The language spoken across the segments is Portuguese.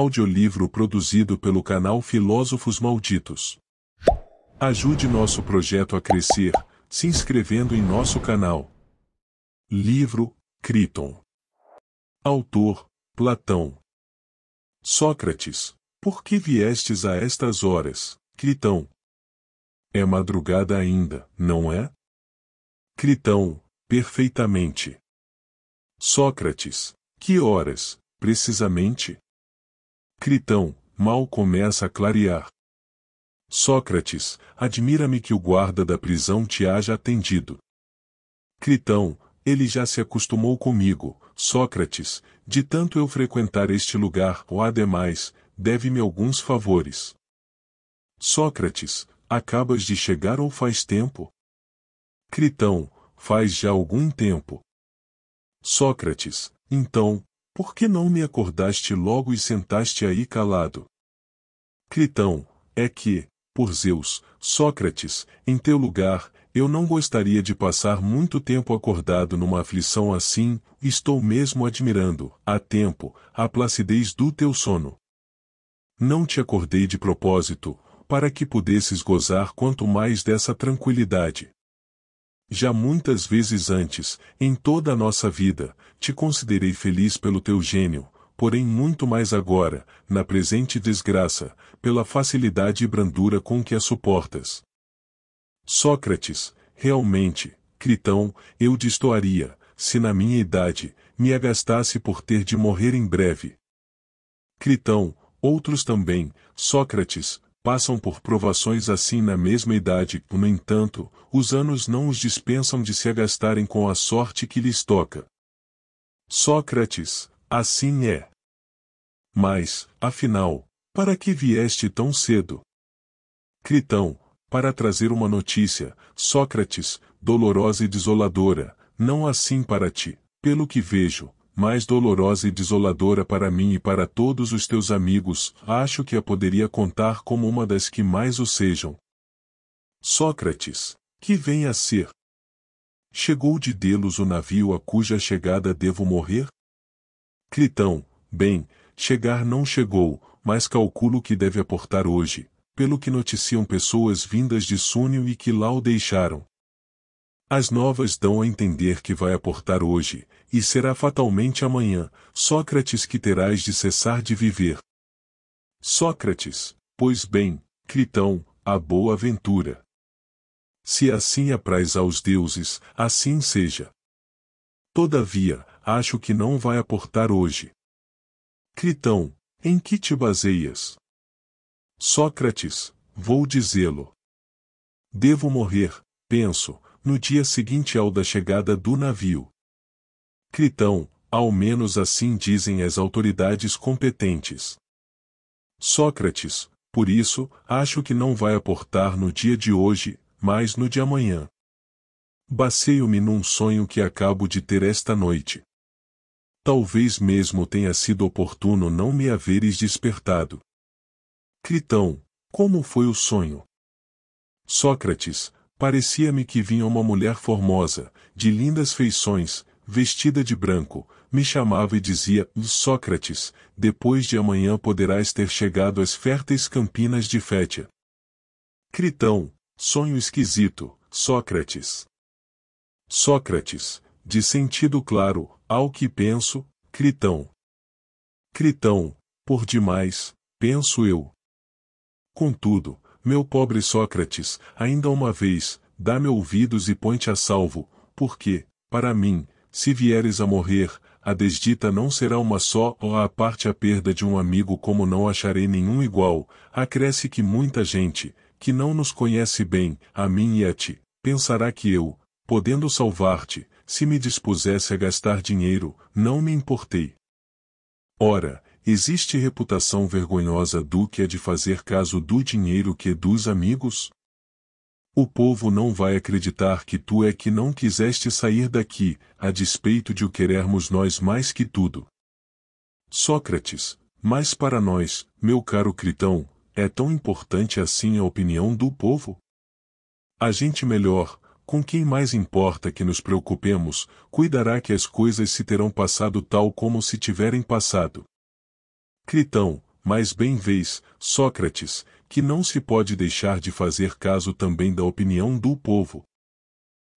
Audiolivro produzido pelo canal Filósofos Malditos. Ajude nosso projeto a crescer, se inscrevendo em nosso canal. Livro, Criton. Autor, Platão. Sócrates, por que viestes a estas horas, Critão? É madrugada ainda, não é? Critão, perfeitamente. Sócrates, que horas, precisamente? Critão, mal começa a clarear. Sócrates, admira-me que o guarda da prisão te haja atendido. Critão, ele já se acostumou comigo, Sócrates, de tanto eu frequentar este lugar, ou ademais, deve-me alguns favores. Sócrates, acabas de chegar ou faz tempo? Critão, faz já algum tempo. Sócrates, então, por que não me acordaste logo e sentaste aí calado? Critão, é que, por Zeus, Sócrates, em teu lugar, eu não gostaria de passar muito tempo acordado numa aflição assim, estou mesmo admirando, a tempo, a placidez do teu sono. Não te acordei de propósito, para que pudesses gozar quanto mais dessa tranquilidade. Já muitas vezes antes, em toda a nossa vida, te considerei feliz pelo teu gênio, porém muito mais agora, na presente desgraça, pela facilidade e brandura com que a suportas. Sócrates, realmente, Critão, eu destoaria, se na minha idade, me agastasse por ter de morrer em breve. Critão, outros também, Sócrates, passam por provações assim na mesma idade, no entanto, os anos não os dispensam de se agastarem com a sorte que lhes toca. Sócrates, assim é. Mas, afinal, para que vieste tão cedo? Critão, para trazer uma notícia, Sócrates, dolorosa e desoladora, não assim para ti, pelo que vejo, mais dolorosa e desoladora para mim e para todos os teus amigos, acho que a poderia contar como uma das que mais o sejam. Sócrates, que vem a ser? Chegou de Delos o navio a cuja chegada devo morrer? Critão, bem, chegar não chegou, mas calculo que deve aportar hoje, pelo que noticiam pessoas vindas de Súnio e que lá o deixaram, as novas dão a entender que vai aportar hoje, e será fatalmente amanhã, Sócrates que terás de cessar de viver. Sócrates, pois bem, Critão, a boa ventura. Se assim apraz aos deuses, assim seja. Todavia, acho que não vai aportar hoje. Critão, em que te baseias? Sócrates, vou dizê-lo. Devo morrer, penso, no dia seguinte ao da chegada do navio. Critão, ao menos assim dizem as autoridades competentes. Sócrates, por isso, acho que não vai aportar no dia de hoje, mas no de amanhã. Baseio-me num sonho que acabo de ter esta noite. Talvez mesmo tenha sido oportuno não me haveres despertado. Critão, como foi o sonho? Sócrates, Parecia-me que vinha uma mulher formosa, de lindas feições, vestida de branco, me chamava e dizia, Sócrates, depois de amanhã poderás ter chegado às férteis campinas de Fétia. Critão, sonho esquisito, Sócrates. Sócrates, de sentido claro, ao que penso, Critão. Critão, por demais, penso eu. Contudo, meu pobre Sócrates, ainda uma vez, dá-me ouvidos e põe-te a salvo, porque, para mim, se vieres a morrer, a desdita não será uma só ou a parte a perda de um amigo como não acharei nenhum igual, acresce que muita gente, que não nos conhece bem, a mim e a ti, pensará que eu, podendo salvar-te, se me dispusesse a gastar dinheiro, não me importei. Ora, Existe reputação vergonhosa do que é de fazer caso do dinheiro que dos amigos? O povo não vai acreditar que tu é que não quiseste sair daqui, a despeito de o querermos nós mais que tudo. Sócrates, mas para nós, meu caro Critão, é tão importante assim a opinião do povo? A gente melhor, com quem mais importa que nos preocupemos, cuidará que as coisas se terão passado tal como se tiverem passado. Critão, mas bem vês, Sócrates, que não se pode deixar de fazer caso também da opinião do povo.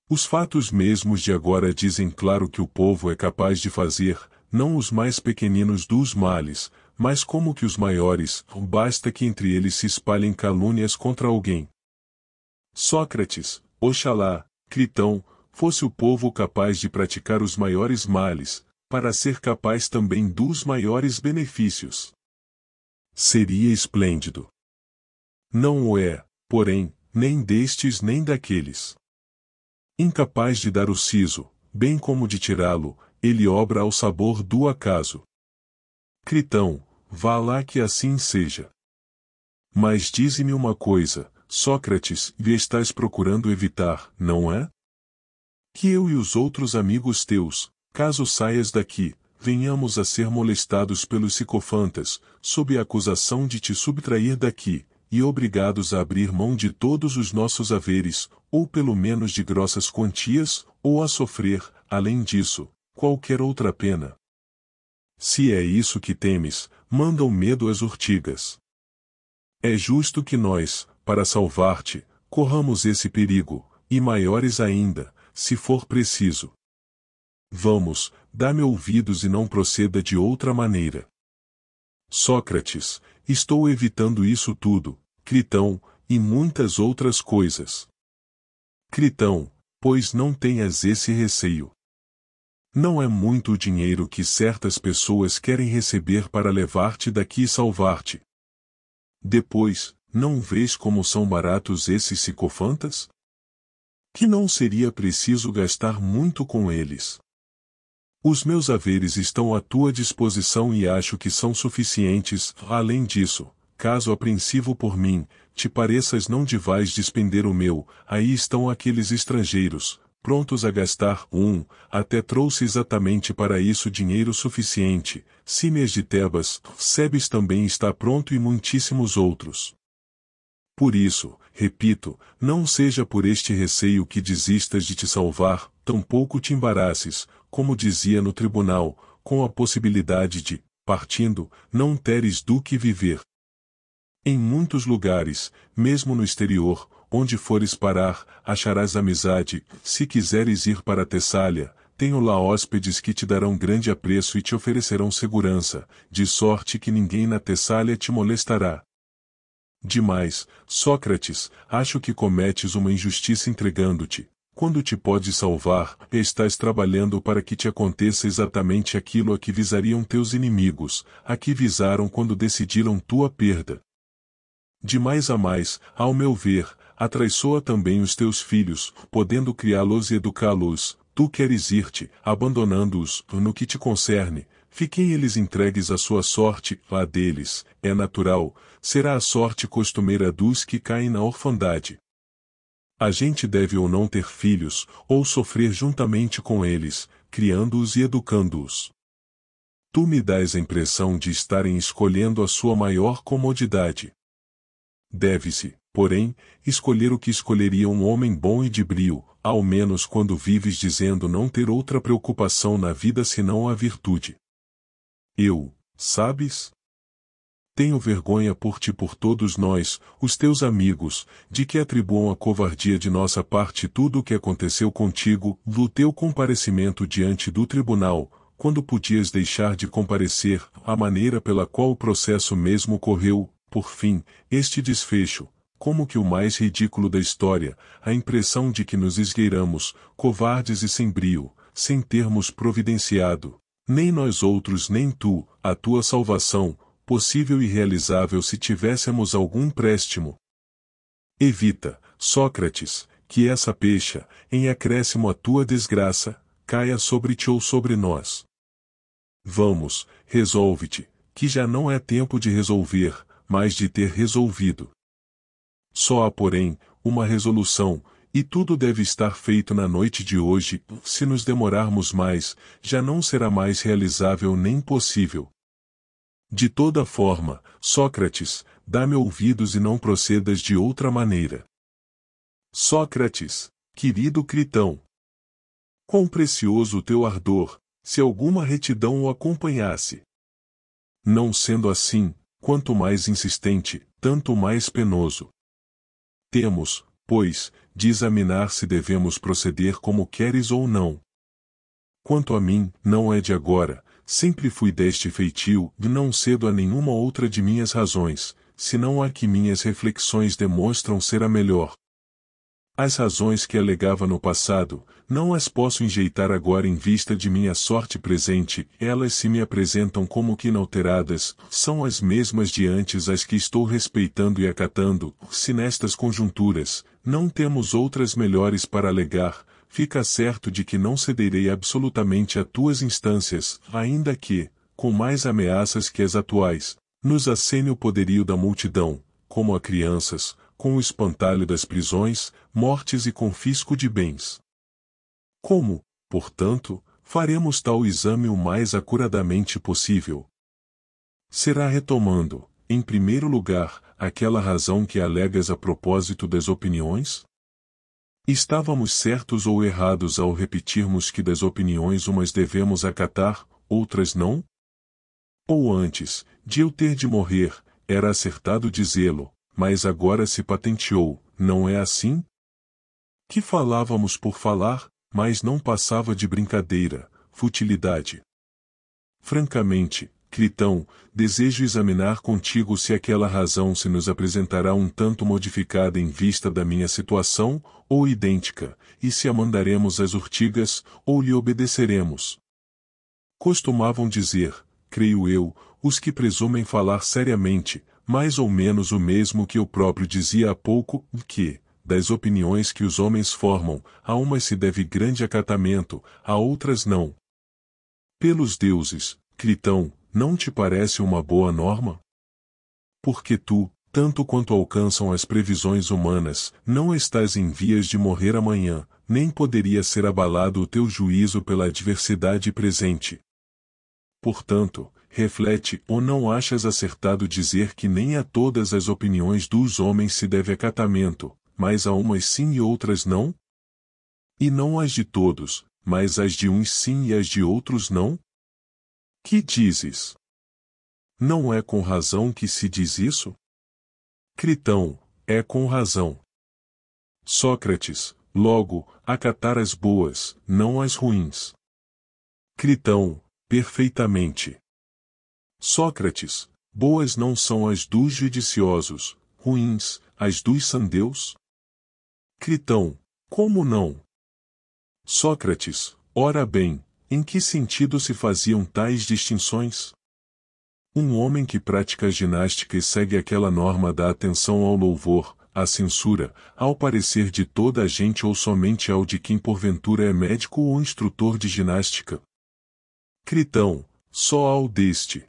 Os fatos mesmos de agora dizem claro que o povo é capaz de fazer, não os mais pequeninos dos males, mas como que os maiores, basta que entre eles se espalhem calúnias contra alguém. Sócrates, Oxalá, Critão, fosse o povo capaz de praticar os maiores males, para ser capaz também dos maiores benefícios. Seria esplêndido. Não o é, porém, nem destes nem daqueles. Incapaz de dar o siso, bem como de tirá-lo, ele obra ao sabor do acaso. Critão, vá lá que assim seja. Mas dize-me uma coisa, Sócrates, e estás procurando evitar, não é? Que eu e os outros amigos teus, Caso saias daqui, venhamos a ser molestados pelos sicofantas sob a acusação de te subtrair daqui, e obrigados a abrir mão de todos os nossos haveres, ou pelo menos de grossas quantias, ou a sofrer, além disso, qualquer outra pena. Se é isso que temes, manda o medo às urtigas. É justo que nós, para salvar-te, corramos esse perigo, e maiores ainda, se for preciso, Vamos, dá-me ouvidos e não proceda de outra maneira. Sócrates, estou evitando isso tudo, Critão, e muitas outras coisas. Critão, pois não tenhas esse receio. Não é muito o dinheiro que certas pessoas querem receber para levar-te daqui e salvar-te. Depois, não vês como são baratos esses psicofantas? Que não seria preciso gastar muito com eles. Os meus haveres estão à tua disposição e acho que são suficientes, além disso, caso apreensivo por mim, te pareças não devais despender o meu, aí estão aqueles estrangeiros, prontos a gastar, um, até trouxe exatamente para isso dinheiro suficiente, Símias de Tebas, Sebes também está pronto e muitíssimos outros. Por isso, repito, não seja por este receio que desistas de te salvar, tampouco te embaraces, como dizia no tribunal, com a possibilidade de, partindo, não teres do que viver. Em muitos lugares, mesmo no exterior, onde fores parar, acharás amizade, se quiseres ir para Tessália, tenho lá hóspedes que te darão grande apreço e te oferecerão segurança, de sorte que ninguém na Tessália te molestará. Demais, Sócrates, acho que cometes uma injustiça entregando-te, quando te podes salvar, estás trabalhando para que te aconteça exatamente aquilo a que visariam teus inimigos, a que visaram quando decidiram tua perda. De mais a mais, ao meu ver, atraiçoa também os teus filhos, podendo criá-los e educá-los, tu queres ir-te, abandonando-os, no que te concerne, fiquem eles entregues à sua sorte, lá deles, é natural, será a sorte costumeira dos que caem na orfandade a gente deve ou não ter filhos, ou sofrer juntamente com eles, criando-os e educando-os. Tu me dás a impressão de estarem escolhendo a sua maior comodidade. Deve-se, porém, escolher o que escolheria um homem bom e de brio, ao menos quando vives dizendo não ter outra preocupação na vida senão a virtude. Eu, sabes, tenho vergonha por ti por todos nós, os teus amigos, de que atribuam a covardia de nossa parte tudo o que aconteceu contigo, do teu comparecimento diante do tribunal, quando podias deixar de comparecer, a maneira pela qual o processo mesmo correu, por fim, este desfecho, como que o mais ridículo da história, a impressão de que nos esgueiramos, covardes e sem brio, sem termos providenciado, nem nós outros nem tu, a tua salvação, possível e realizável se tivéssemos algum empréstimo. Evita, Sócrates, que essa peixa, em acréscimo à tua desgraça, caia sobre ti ou sobre nós. Vamos, resolve-te, que já não é tempo de resolver, mas de ter resolvido. Só há, porém, uma resolução, e tudo deve estar feito na noite de hoje, se nos demorarmos mais, já não será mais realizável nem possível. De toda forma, Sócrates, dá-me ouvidos e não procedas de outra maneira. Sócrates, querido Critão, quão precioso o teu ardor, se alguma retidão o acompanhasse. Não sendo assim, quanto mais insistente, tanto mais penoso. Temos, pois, de examinar se devemos proceder como queres ou não. Quanto a mim, não é de agora, sempre fui deste feitio e não cedo a nenhuma outra de minhas razões, senão a que minhas reflexões demonstram ser a melhor. As razões que alegava no passado, não as posso enjeitar agora em vista de minha sorte presente, elas se me apresentam como que inalteradas, são as mesmas de antes as que estou respeitando e acatando, se nestas conjunturas, não temos outras melhores para alegar, fica certo de que não cederei absolutamente a tuas instâncias, ainda que, com mais ameaças que as atuais, nos acene o poderio da multidão, como a crianças, com o espantalho das prisões, mortes e confisco de bens. Como, portanto, faremos tal exame o mais acuradamente possível? Será retomando, em primeiro lugar, aquela razão que alegas a propósito das opiniões? Estávamos certos ou errados ao repetirmos que das opiniões umas devemos acatar, outras não? Ou antes, de eu ter de morrer, era acertado dizê-lo, mas agora se patenteou, não é assim? Que falávamos por falar, mas não passava de brincadeira, futilidade. Francamente, Critão, desejo examinar contigo se aquela razão se nos apresentará um tanto modificada em vista da minha situação, ou idêntica, e se a mandaremos às urtigas, ou lhe obedeceremos. Costumavam dizer, creio eu, os que presumem falar seriamente, mais ou menos o mesmo que eu próprio dizia há pouco, que, das opiniões que os homens formam, a umas se deve grande acatamento, a outras não. Pelos deuses, Critão, não te parece uma boa norma? Porque tu, tanto quanto alcançam as previsões humanas, não estás em vias de morrer amanhã, nem poderia ser abalado o teu juízo pela adversidade presente. Portanto, reflete ou não achas acertado dizer que nem a todas as opiniões dos homens se deve acatamento, mas a umas sim e outras não? E não as de todos, mas as de uns sim e as de outros não? Que dizes? Não é com razão que se diz isso? Critão, é com razão. Sócrates, logo, acatar as boas, não as ruins. Critão, perfeitamente. Sócrates, boas não são as dos judiciosos, ruins, as dos sandeus? Critão, como não? Sócrates, ora bem, em que sentido se faziam tais distinções? Um homem que pratica ginástica e segue aquela norma da atenção ao louvor, à censura, ao parecer de toda a gente ou somente ao de quem porventura é médico ou instrutor de ginástica? Critão, só ao deste.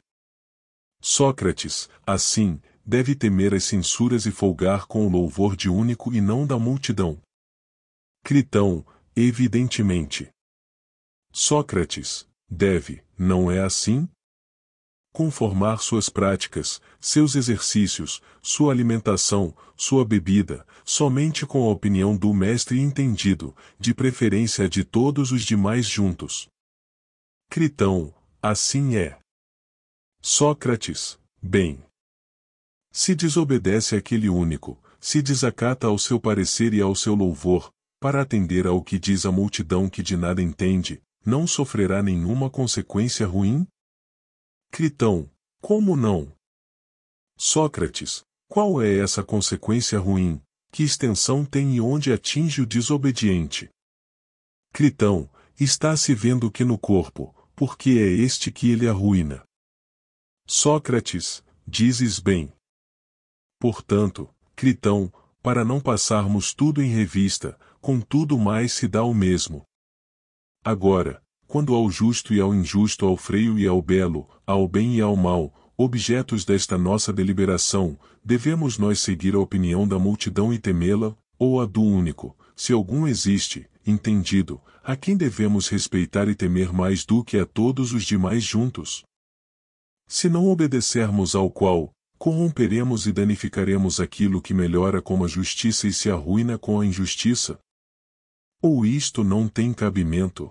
Sócrates, assim, deve temer as censuras e folgar com o louvor de único e não da multidão. Critão, evidentemente. Sócrates, deve, não é assim? Conformar suas práticas, seus exercícios, sua alimentação, sua bebida, somente com a opinião do mestre entendido, de preferência de todos os demais juntos. Critão, assim é. Sócrates, bem. Se desobedece aquele único, se desacata ao seu parecer e ao seu louvor, para atender ao que diz a multidão que de nada entende, não sofrerá nenhuma consequência ruim? Critão, como não? Sócrates, qual é essa consequência ruim? Que extensão tem e onde atinge o desobediente? Critão, está se vendo que no corpo, porque é este que ele arruína. Sócrates, dizes bem. Portanto, Critão, para não passarmos tudo em revista, com tudo mais se dá o mesmo. Agora, quando ao justo e ao injusto, ao freio e ao belo, ao bem e ao mal, objetos desta nossa deliberação, devemos nós seguir a opinião da multidão e temê-la, ou a do único, se algum existe, entendido, a quem devemos respeitar e temer mais do que a todos os demais juntos? Se não obedecermos ao qual, corromperemos e danificaremos aquilo que melhora com a justiça e se arruina com a injustiça, ou isto não tem cabimento?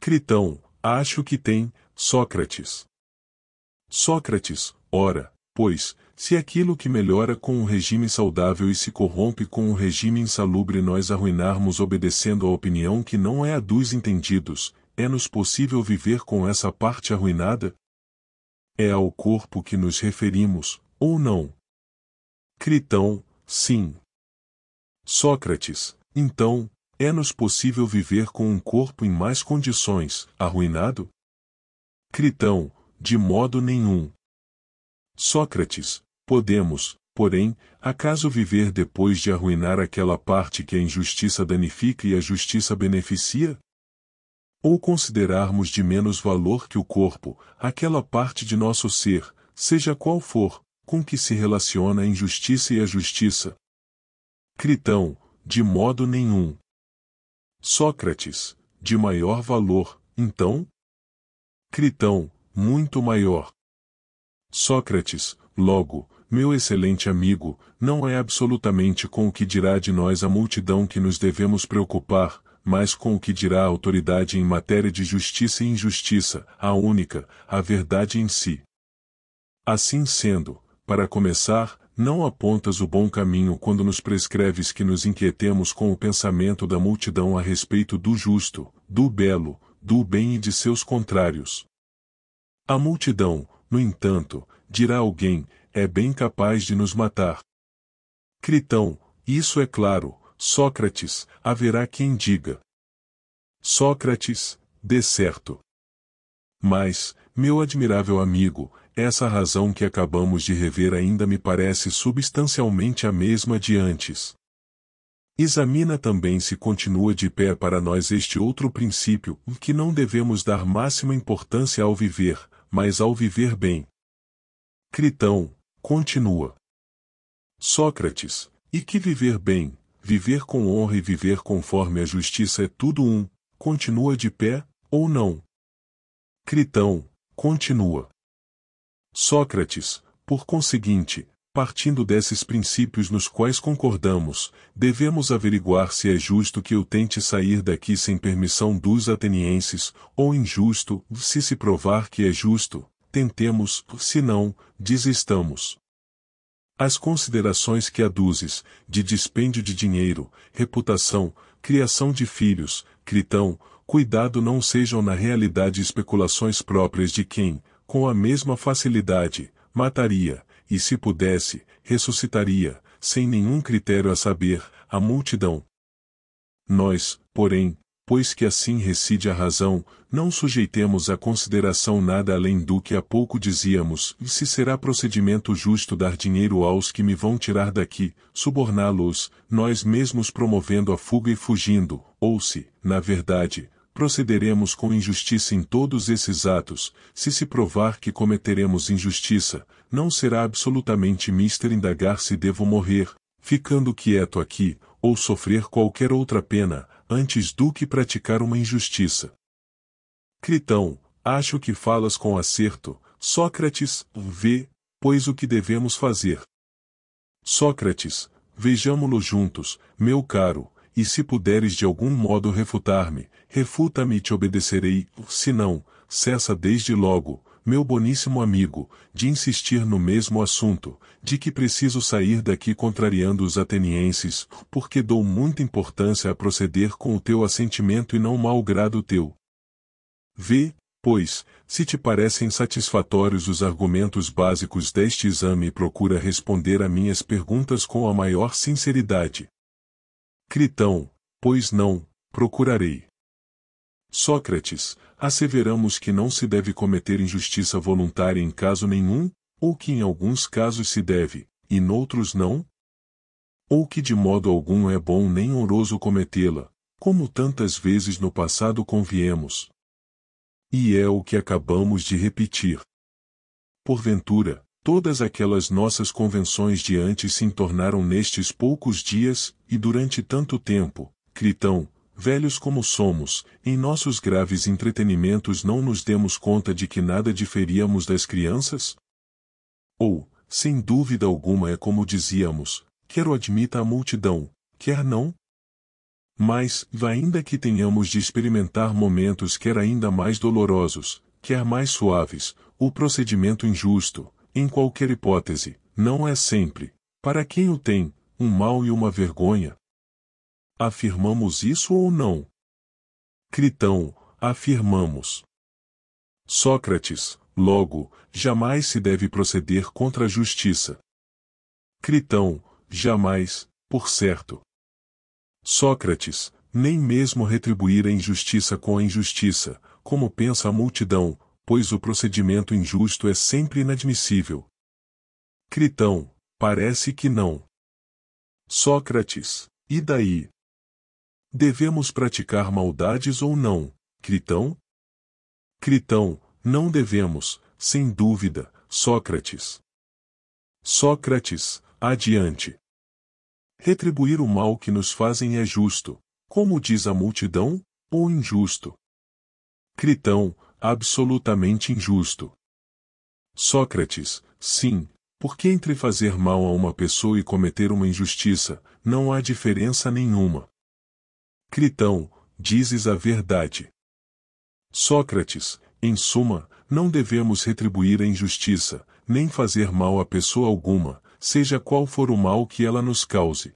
Critão, acho que tem, Sócrates. Sócrates, ora, pois, se aquilo que melhora com o regime saudável e se corrompe com o regime insalubre nós arruinarmos obedecendo à opinião que não é a dos entendidos, é-nos possível viver com essa parte arruinada? É ao corpo que nos referimos, ou não? Critão, sim. Sócrates, então, é-nos possível viver com um corpo em mais condições, arruinado? Critão, de modo nenhum. Sócrates, podemos, porém, acaso viver depois de arruinar aquela parte que a injustiça danifica e a justiça beneficia? Ou considerarmos de menos valor que o corpo, aquela parte de nosso ser, seja qual for, com que se relaciona a injustiça e a justiça? Critão, de modo nenhum. Sócrates, de maior valor, então? Critão, muito maior. Sócrates, logo, meu excelente amigo, não é absolutamente com o que dirá de nós a multidão que nos devemos preocupar, mas com o que dirá a autoridade em matéria de justiça e injustiça, a única, a verdade em si. Assim sendo, para começar, não apontas o bom caminho quando nos prescreves que nos inquietemos com o pensamento da multidão a respeito do justo, do belo, do bem e de seus contrários. A multidão, no entanto, dirá alguém, é bem capaz de nos matar. Critão, isso é claro, Sócrates, haverá quem diga. Sócrates, de certo. Mas, meu admirável amigo, essa razão que acabamos de rever ainda me parece substancialmente a mesma de antes. Examina também se continua de pé para nós este outro princípio, que não devemos dar máxima importância ao viver, mas ao viver bem. Critão, continua. Sócrates, e que viver bem, viver com honra e viver conforme a justiça é tudo um, continua de pé, ou não? Critão, continua. Sócrates, por conseguinte, partindo desses princípios nos quais concordamos, devemos averiguar se é justo que eu tente sair daqui sem permissão dos atenienses, ou injusto, se se provar que é justo, tentemos, se não, desistamos. As considerações que aduzes, de dispêndio de dinheiro, reputação, criação de filhos, Critão, cuidado não sejam na realidade especulações próprias de quem, com a mesma facilidade, mataria, e se pudesse, ressuscitaria, sem nenhum critério a saber, a multidão. Nós, porém, pois que assim reside a razão, não sujeitemos à consideração nada além do que há pouco dizíamos, e se será procedimento justo dar dinheiro aos que me vão tirar daqui, suborná-los, nós mesmos promovendo a fuga e fugindo, ou se, na verdade, procederemos com injustiça em todos esses atos, se se provar que cometeremos injustiça, não será absolutamente mister indagar se devo morrer, ficando quieto aqui, ou sofrer qualquer outra pena, antes do que praticar uma injustiça. Critão, acho que falas com acerto, Sócrates, vê, pois o que devemos fazer. Sócrates, vejamo-lo juntos, meu caro, e se puderes de algum modo refutar-me, refuta-me e te obedecerei, se não, cessa desde logo, meu boníssimo amigo, de insistir no mesmo assunto, de que preciso sair daqui contrariando os atenienses, porque dou muita importância a proceder com o teu assentimento e não malgrado teu. Vê, pois, se te parecem satisfatórios os argumentos básicos deste exame e procura responder a minhas perguntas com a maior sinceridade, Critão, pois não, procurarei. Sócrates, asseveramos que não se deve cometer injustiça voluntária em caso nenhum, ou que em alguns casos se deve, e noutros não? Ou que de modo algum é bom nem honroso cometê-la, como tantas vezes no passado conviemos. E é o que acabamos de repetir. Porventura, Todas aquelas nossas convenções de antes se entornaram nestes poucos dias, e durante tanto tempo, Critão, velhos como somos, em nossos graves entretenimentos não nos demos conta de que nada diferíamos das crianças? Ou, sem dúvida alguma é como dizíamos, Quero admita a multidão, quer não? Mas, ainda que tenhamos de experimentar momentos quer ainda mais dolorosos, quer mais suaves, o procedimento injusto, em qualquer hipótese, não é sempre, para quem o tem, um mal e uma vergonha. Afirmamos isso ou não? Critão, afirmamos. Sócrates, logo, jamais se deve proceder contra a justiça. Critão, jamais, por certo. Sócrates, nem mesmo retribuir a injustiça com a injustiça, como pensa a multidão, pois o procedimento injusto é sempre inadmissível. Critão, parece que não. Sócrates, e daí? Devemos praticar maldades ou não, Critão? Critão, não devemos, sem dúvida, Sócrates. Sócrates, adiante. Retribuir o mal que nos fazem é justo, como diz a multidão, ou injusto? Critão, absolutamente injusto. Sócrates, sim, porque entre fazer mal a uma pessoa e cometer uma injustiça, não há diferença nenhuma. Critão, dizes a verdade. Sócrates, em suma, não devemos retribuir a injustiça, nem fazer mal a pessoa alguma, seja qual for o mal que ela nos cause.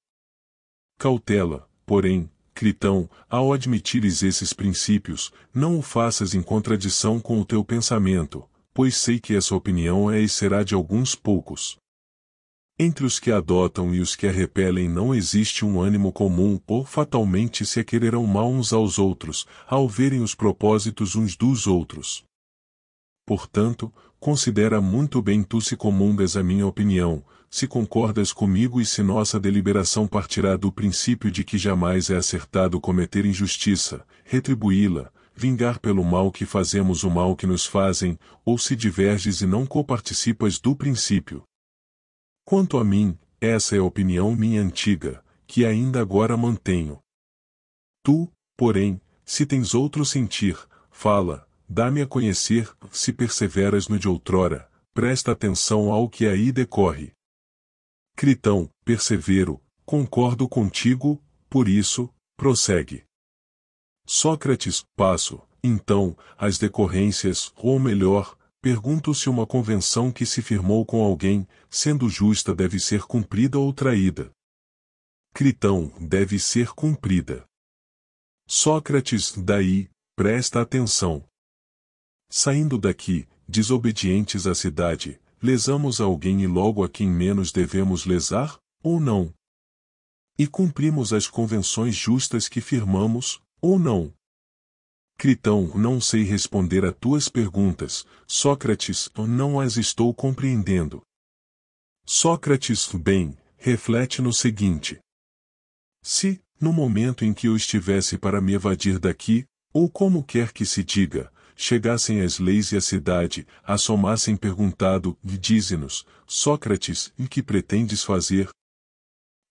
Cautela, porém, Critão, ao admitires esses princípios, não o faças em contradição com o teu pensamento, pois sei que essa opinião é e será de alguns poucos. Entre os que adotam e os que a repelem não existe um ânimo comum ou fatalmente se quererão mal uns aos outros, ao verem os propósitos uns dos outros. Portanto, considera muito bem tu se comungas a minha opinião, se concordas comigo e se nossa deliberação partirá do princípio de que jamais é acertado cometer injustiça, retribuí-la, vingar pelo mal que fazemos o mal que nos fazem, ou se diverges e não coparticipas do princípio. Quanto a mim, essa é a opinião minha antiga, que ainda agora mantenho. Tu, porém, se tens outro sentir, fala, dá-me a conhecer, se perseveras no de outrora, presta atenção ao que aí decorre. Critão, persevero, concordo contigo, por isso, prossegue. Sócrates, passo, então, as decorrências, ou melhor, pergunto se uma convenção que se firmou com alguém, sendo justa deve ser cumprida ou traída. Critão, deve ser cumprida. Sócrates, daí, presta atenção. Saindo daqui, desobedientes à cidade, lesamos alguém e logo a quem menos devemos lesar, ou não? E cumprimos as convenções justas que firmamos, ou não? Critão, não sei responder a tuas perguntas, Sócrates, não as estou compreendendo. Sócrates, bem, reflete no seguinte: se, no momento em que eu estivesse para me evadir daqui, ou como quer que se diga, chegassem às leis e à cidade, assomassem perguntado, dize-nos, Sócrates, e que pretendes fazer?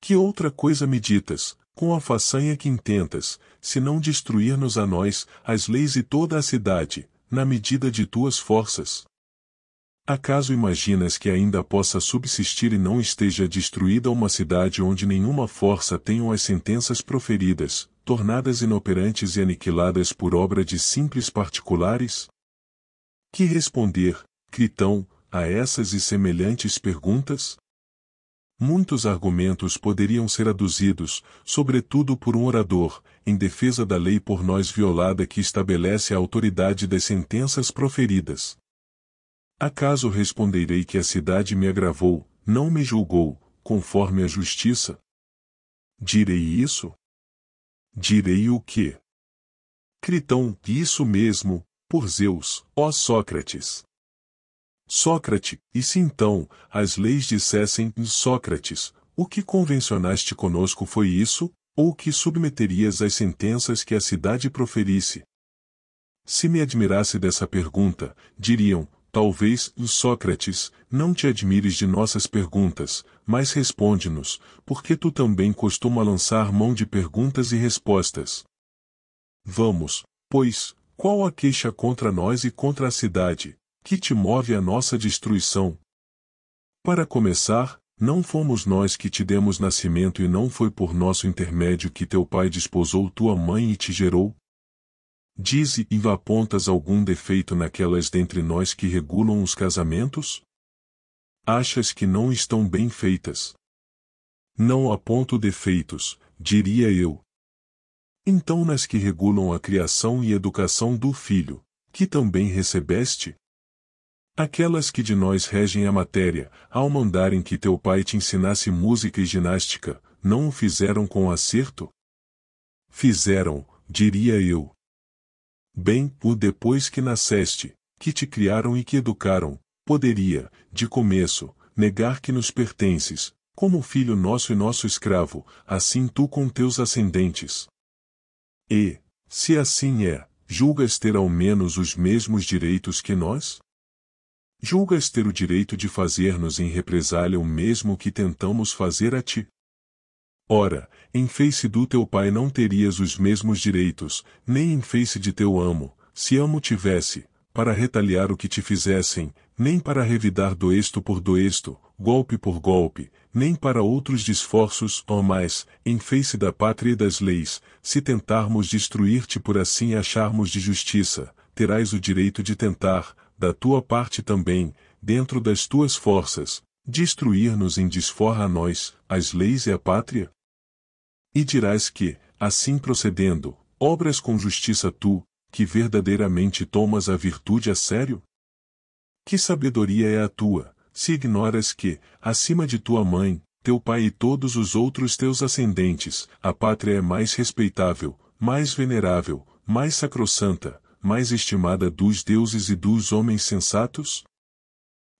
Que outra coisa meditas, com a façanha que intentas, se não destruir-nos a nós, as leis e toda a cidade, na medida de tuas forças? Acaso imaginas que ainda possa subsistir e não esteja destruída uma cidade onde nenhuma força tenham as sentenças proferidas, tornadas inoperantes e aniquiladas por obra de simples particulares? Que responder, Critão, a essas e semelhantes perguntas? Muitos argumentos poderiam ser aduzidos, sobretudo por um orador, em defesa da lei por nós violada que estabelece a autoridade das sentenças proferidas. Acaso responderei que a cidade me agravou, não me julgou, conforme a justiça? Direi isso? direi o que? Critão, isso mesmo, por Zeus, ó Sócrates. Sócrates, e se então, as leis dissessem, Sócrates, o que convencionaste conosco foi isso, ou que submeterias às sentenças que a cidade proferisse? Se me admirasse dessa pergunta, diriam, talvez, Sócrates, não te admires de nossas perguntas, mas responde-nos, porque tu também costuma lançar mão de perguntas e respostas. Vamos, pois, qual a queixa contra nós e contra a cidade, que te move à nossa destruição? Para começar, não fomos nós que te demos nascimento e não foi por nosso intermédio que teu pai desposou tua mãe e te gerou? Dize e apontas algum defeito naquelas dentre nós que regulam os casamentos? Achas que não estão bem feitas. Não aponto defeitos, diria eu. Então nas que regulam a criação e educação do filho, que também recebeste? Aquelas que de nós regem a matéria, ao mandarem que teu pai te ensinasse música e ginástica, não o fizeram com acerto? Fizeram, diria eu. Bem, o depois que nasceste, que te criaram e que educaram, Poderia, de começo, negar que nos pertences, como filho nosso e nosso escravo, assim tu com teus ascendentes. E, se assim é, julgas ter ao menos os mesmos direitos que nós? Julgas ter o direito de fazer-nos em represália o mesmo que tentamos fazer a ti? Ora, em face do teu pai não terias os mesmos direitos, nem em face de teu amo, se amo tivesse, para retaliar o que te fizessem, nem para revidar doesto por doesto, golpe por golpe, nem para outros esforços ou mais, em face da pátria e das leis, se tentarmos destruir-te por assim acharmos de justiça, terás o direito de tentar, da tua parte também, dentro das tuas forças, destruir-nos em desforra a nós, as leis e a pátria? E dirás que, assim procedendo, obras com justiça tu, que verdadeiramente tomas a virtude a sério? Que sabedoria é a tua, se ignoras que, acima de tua mãe, teu pai e todos os outros teus ascendentes, a pátria é mais respeitável, mais venerável, mais sacrossanta, mais estimada dos deuses e dos homens sensatos?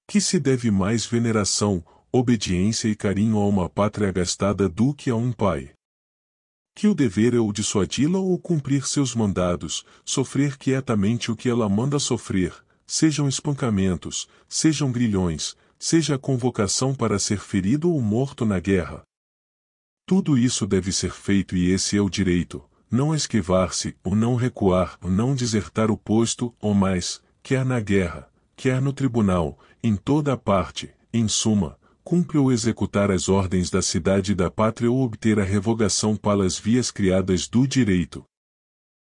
Que se deve mais veneração, obediência e carinho a uma pátria gastada do que a um pai, que o dever é o dissuadi la ou cumprir seus mandados, sofrer quietamente o que ela manda sofrer, sejam espancamentos, sejam grilhões, seja a convocação para ser ferido ou morto na guerra. Tudo isso deve ser feito e esse é o direito, não esquivar-se, ou não recuar, ou não desertar o posto, ou mais, quer na guerra, quer no tribunal, em toda a parte, em suma, cumpre ou executar as ordens da cidade e da pátria ou obter a revogação pelas vias criadas do direito.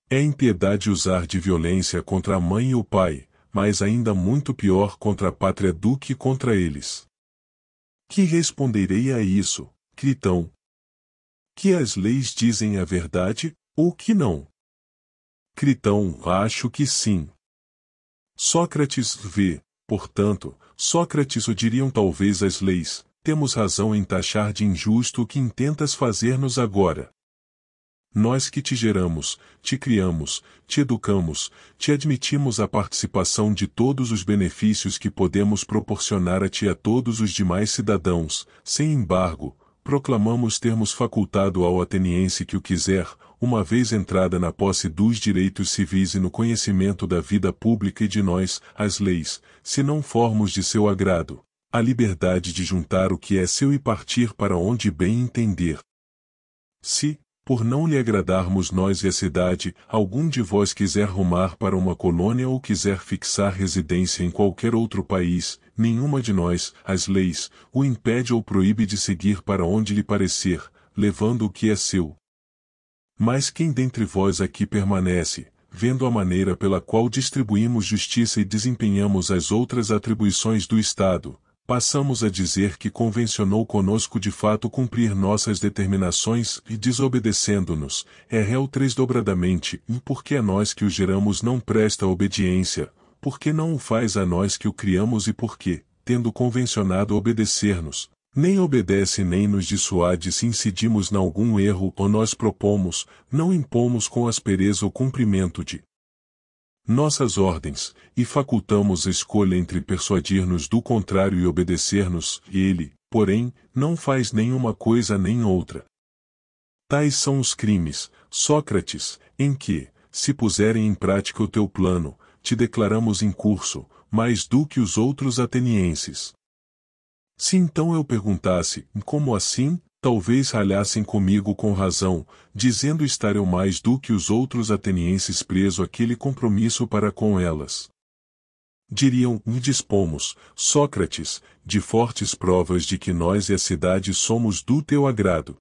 É impiedade usar de violência contra a mãe e o pai, mas ainda muito pior contra a pátria do que contra eles. Que responderei a isso, Critão? Que as leis dizem a verdade, ou que não? Critão, acho que sim. Sócrates vê, portanto, Sócrates o diriam talvez as leis, temos razão em taxar de injusto o que intentas fazer-nos agora. Nós que te geramos, te criamos, te educamos, te admitimos a participação de todos os benefícios que podemos proporcionar a ti e a todos os demais cidadãos, sem embargo, proclamamos termos facultado ao ateniense que o quiser, uma vez entrada na posse dos direitos civis e no conhecimento da vida pública e de nós, as leis, se não formos de seu agrado, a liberdade de juntar o que é seu e partir para onde bem entender. Se, por não lhe agradarmos nós e a cidade, algum de vós quiser rumar para uma colônia ou quiser fixar residência em qualquer outro país, nenhuma de nós, as leis, o impede ou proíbe de seguir para onde lhe parecer, levando o que é seu, mas quem dentre vós aqui permanece, vendo a maneira pela qual distribuímos justiça e desempenhamos as outras atribuições do Estado, passamos a dizer que convencionou conosco de fato cumprir nossas determinações e desobedecendo-nos, é réu tresdobradamente, e porque a nós que o geramos não presta obediência, porque não o faz a nós que o criamos e porque, tendo convencionado obedecer-nos, nem obedece nem nos dissuade se incidimos em algum erro ou nós propomos, não impomos com aspereza o cumprimento de nossas ordens, e facultamos a escolha entre persuadir-nos do contrário e obedecer-nos, ele, porém, não faz nenhuma coisa nem outra. Tais são os crimes, Sócrates, em que, se puserem em prática o teu plano, te declaramos em curso, mais do que os outros atenienses. Se então eu perguntasse, como assim, talvez ralhassem comigo com razão, dizendo estar eu mais do que os outros atenienses preso aquele compromisso para com elas. Diriam, e dispomos, Sócrates, de fortes provas de que nós e a cidade somos do teu agrado.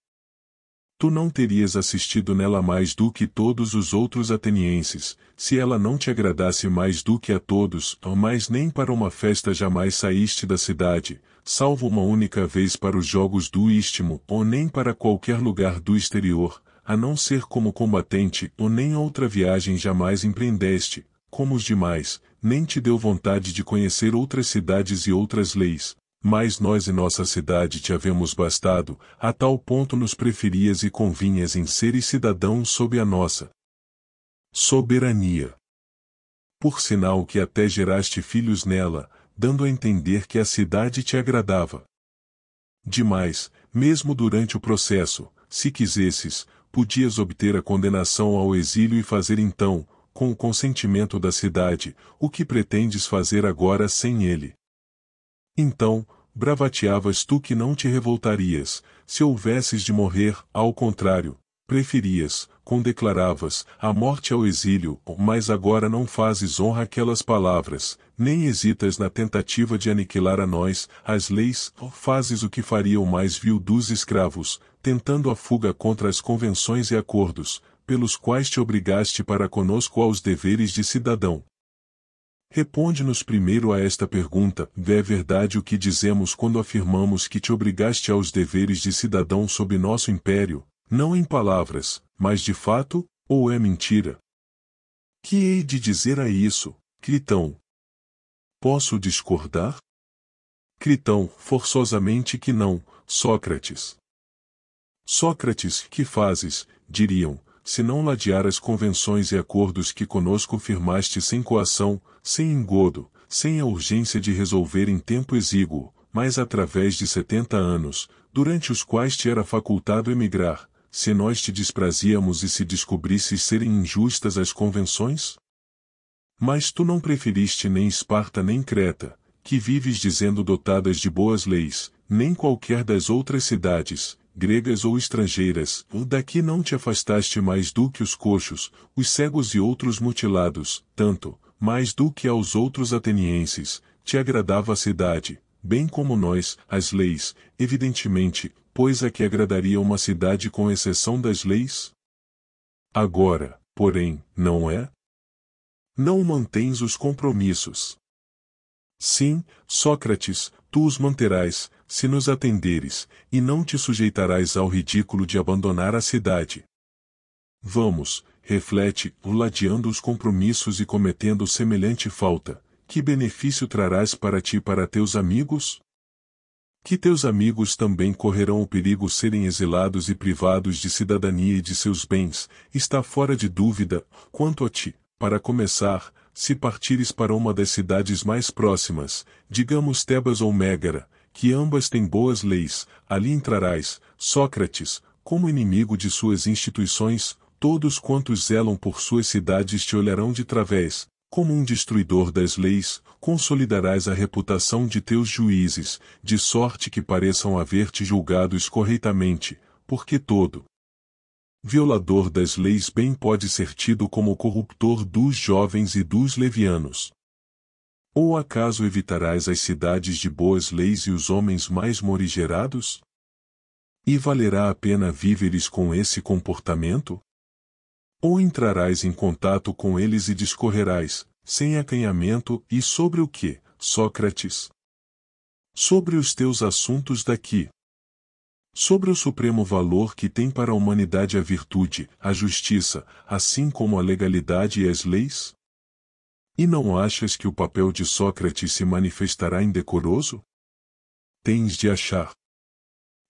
Tu não terias assistido nela mais do que todos os outros atenienses, se ela não te agradasse mais do que a todos, ou mais nem para uma festa jamais saíste da cidade, salvo uma única vez para os jogos do Istmo ou nem para qualquer lugar do exterior, a não ser como combatente ou nem outra viagem jamais empreendeste, como os demais, nem te deu vontade de conhecer outras cidades e outras leis, mas nós e nossa cidade te havemos bastado, a tal ponto nos preferias e convinhas em seres cidadãos sob a nossa soberania. Por sinal que até geraste filhos nela, dando a entender que a cidade te agradava. Demais, mesmo durante o processo, se quisesses, podias obter a condenação ao exílio e fazer então, com o consentimento da cidade, o que pretendes fazer agora sem ele. Então, bravateavas tu que não te revoltarias, se houvesses de morrer, ao contrário, preferias, condeclaravas, a morte ao é exílio, mas agora não fazes honra àquelas palavras, nem hesitas na tentativa de aniquilar a nós, as leis, fazes o que faria o mais vil dos escravos, tentando a fuga contra as convenções e acordos, pelos quais te obrigaste para conosco aos deveres de cidadão. Responde-nos primeiro a esta pergunta: é verdade o que dizemos quando afirmamos que te obrigaste aos deveres de cidadão sob nosso império, não em palavras, mas de fato, ou é mentira? Que hei de dizer a isso, Critão? Posso discordar? Critão, forçosamente que não, Sócrates. Sócrates, que fazes, diriam, se não ladear as convenções e acordos que conosco firmaste sem coação, sem engodo, sem a urgência de resolver em tempo exíguo, mas através de setenta anos, durante os quais te era facultado emigrar, se nós te desprazíamos e se descobrisses serem injustas as convenções? Mas tu não preferiste nem Esparta nem Creta, que vives dizendo dotadas de boas leis, nem qualquer das outras cidades, gregas ou estrangeiras, daqui não te afastaste mais do que os coxos, os cegos e outros mutilados, tanto, mais do que aos outros atenienses, te agradava a cidade, bem como nós, as leis, evidentemente, pois a é que agradaria uma cidade com exceção das leis? Agora, porém, não é? Não mantens os compromissos. Sim, Sócrates, tu os manterás, se nos atenderes, e não te sujeitarás ao ridículo de abandonar a cidade. Vamos, reflete, ladeando os compromissos e cometendo semelhante falta, que benefício trarás para ti e para teus amigos? que teus amigos também correrão o perigo serem exilados e privados de cidadania e de seus bens, está fora de dúvida, quanto a ti, para começar, se partires para uma das cidades mais próximas, digamos Tebas ou Mégara, que ambas têm boas leis, ali entrarás, Sócrates, como inimigo de suas instituições, todos quantos zelam por suas cidades te olharão de través, como um destruidor das leis, consolidarás a reputação de teus juízes, de sorte que pareçam haver-te julgado escorreitamente, porque todo violador das leis bem pode ser tido como corruptor dos jovens e dos levianos. Ou acaso evitarás as cidades de boas leis e os homens mais morigerados? E valerá a pena víveres com esse comportamento? ou entrarás em contato com eles e discorrerás, sem acanhamento, e sobre o que, Sócrates? Sobre os teus assuntos daqui. Sobre o supremo valor que tem para a humanidade a virtude, a justiça, assim como a legalidade e as leis? E não achas que o papel de Sócrates se manifestará indecoroso? Tens de achar.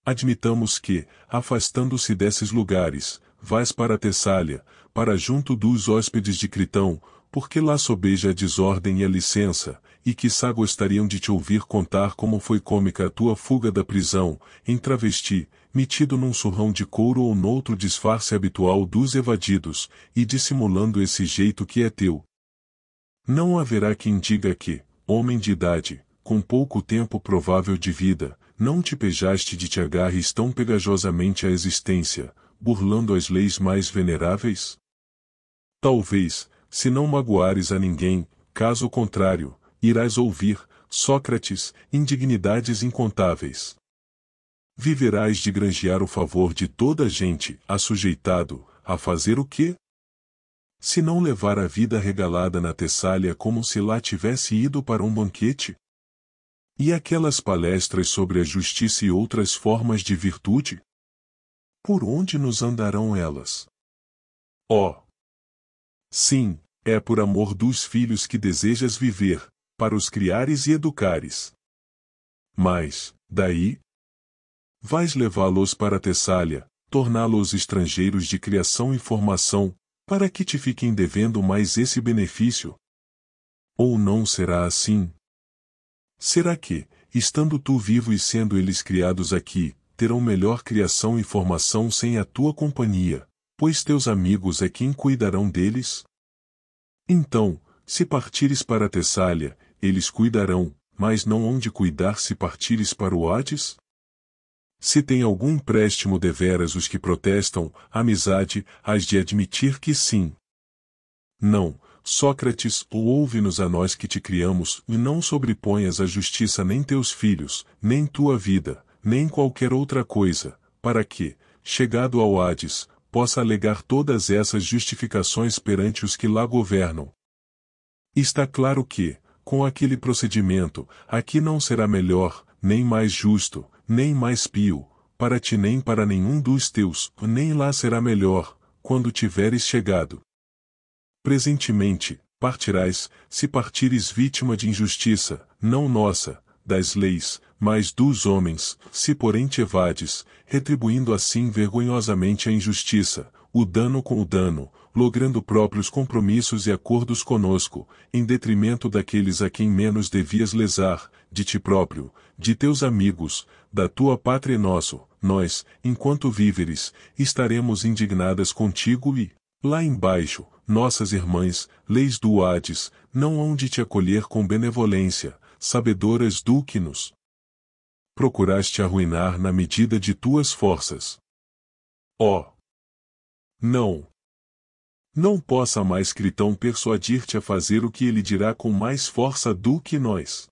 Admitamos que, afastando-se desses lugares, vais para a Tessália, para junto dos hóspedes de Critão, porque lá sobeja a desordem e a licença, e quiçá gostariam de te ouvir contar como foi cômica a tua fuga da prisão, em travesti, metido num surrão de couro ou noutro disfarce habitual dos evadidos, e dissimulando esse jeito que é teu. Não haverá quem diga que, homem de idade, com pouco tempo provável de vida, não te pejaste de te agarres tão pegajosamente à existência, burlando as leis mais veneráveis? Talvez, se não magoares a ninguém, caso contrário, irás ouvir, Sócrates, indignidades incontáveis. Viverás de granjear o favor de toda a gente, a sujeitado, a fazer o quê? Se não levar a vida regalada na Tessália como se lá tivesse ido para um banquete? E aquelas palestras sobre a justiça e outras formas de virtude? Por onde nos andarão elas? Ó, oh, Sim, é por amor dos filhos que desejas viver, para os criares e educares. Mas, daí? Vais levá-los para Tessália, torná-los estrangeiros de criação e formação, para que te fiquem devendo mais esse benefício? Ou não será assim? Será que, estando tu vivo e sendo eles criados aqui, terão melhor criação e formação sem a tua companhia? pois teus amigos é quem cuidarão deles? Então, se partires para Tessália, eles cuidarão, mas não onde cuidar se partires para o Hades? Se tem algum empréstimo deveras os que protestam, amizade, has de admitir que sim. Não, Sócrates, ouve-nos a nós que te criamos, e não sobreponhas a justiça nem teus filhos, nem tua vida, nem qualquer outra coisa, para que, chegado ao Hades, possa alegar todas essas justificações perante os que lá governam. Está claro que, com aquele procedimento, aqui não será melhor, nem mais justo, nem mais pio, para ti nem para nenhum dos teus, nem lá será melhor, quando tiveres chegado. Presentemente, partirás, se partires vítima de injustiça, não nossa, das leis, mas dos homens, se porém te evades, retribuindo assim vergonhosamente a injustiça, o dano com o dano, logrando próprios compromissos e acordos conosco, em detrimento daqueles a quem menos devias lesar, de ti próprio, de teus amigos, da tua pátria e nosso, nós, enquanto víveres, estaremos indignadas contigo e, lá embaixo, nossas irmãs, leis do Hades, não hão de te acolher com benevolência, sabedoras do que nos procuraste arruinar na medida de tuas forças. Oh! Não! Não possa mais Critão persuadir-te a fazer o que ele dirá com mais força do que nós.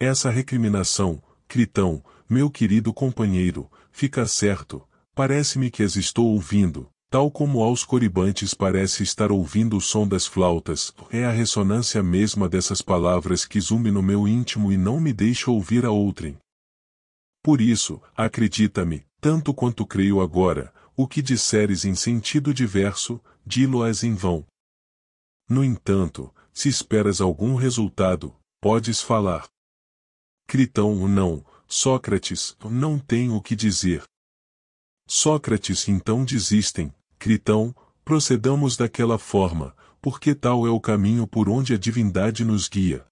Essa recriminação, Critão, meu querido companheiro, fica certo, parece-me que as estou ouvindo, tal como aos coribantes parece estar ouvindo o som das flautas, é a ressonância mesma dessas palavras que zume no meu íntimo e não me deixa ouvir a outrem. Por isso, acredita-me, tanto quanto creio agora, o que disseres em sentido diverso, dilo-as em vão. No entanto, se esperas algum resultado, podes falar. Critão não, Sócrates, não tenho o que dizer. Sócrates então desistem, Critão, procedamos daquela forma, porque tal é o caminho por onde a divindade nos guia.